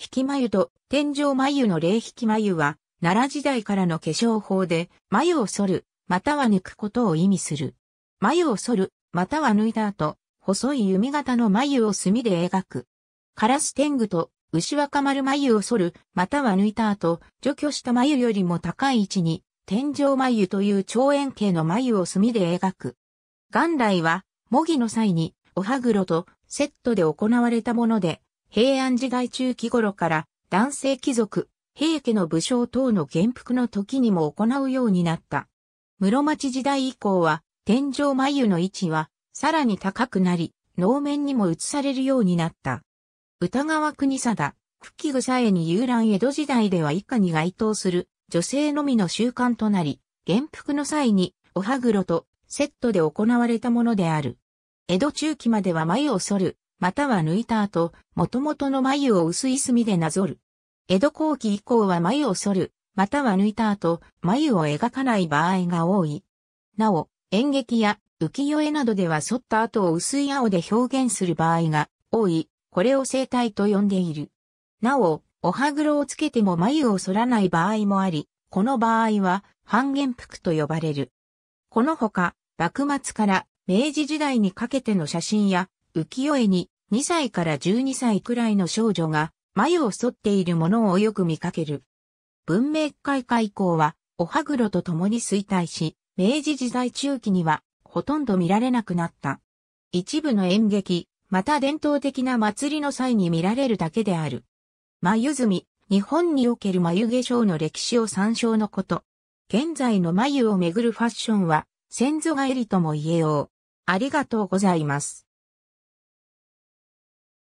引き眉と天井眉の霊引き眉は、奈良時代からの化粧法で、眉を剃る、または抜くことを意味する。眉を剃る、または抜いた後、細い弓形の眉を墨で描く。カラス天狗と牛若丸眉を剃る、または抜いた後、除去した眉よりも高い位置に、天井眉という長円形の眉を墨で描く。元来は、模擬の際に、おはぐろとセットで行われたもので、平安時代中期頃から男性貴族、平家の武将等の元服の時にも行うようになった。室町時代以降は天井眉の位置はさらに高くなり、能面にも移されるようになった。歌川国貞、吹草絵に遊覧江戸時代では以下に該当する女性のみの習慣となり、元服の際にお歯黒とセットで行われたものである。江戸中期までは眉を剃る、または抜いた後、元々の眉を薄い墨でなぞる。江戸後期以降は眉を剃る、または抜いた後、眉を描かない場合が多い。なお、演劇や浮世絵などでは剃った後を薄い青で表現する場合が多い、これを生体と呼んでいる。なお、お歯黒をつけても眉を剃らない場合もあり、この場合は半減服と呼ばれる。このほか、幕末から明治時代にかけての写真や浮世絵に2歳から12歳くらいの少女が眉を剃っているものをよく見かける。文明開化以降は、お歯黒と共に衰退し、明治時代中期にはほとんど見られなくなった。一部の演劇、また伝統的な祭りの際に見られるだけである。眉み、日本における眉化粧の歴史を参照のこと。現在の眉をめぐるファッションは、先祖返りとも言えよう。ありがとうございます。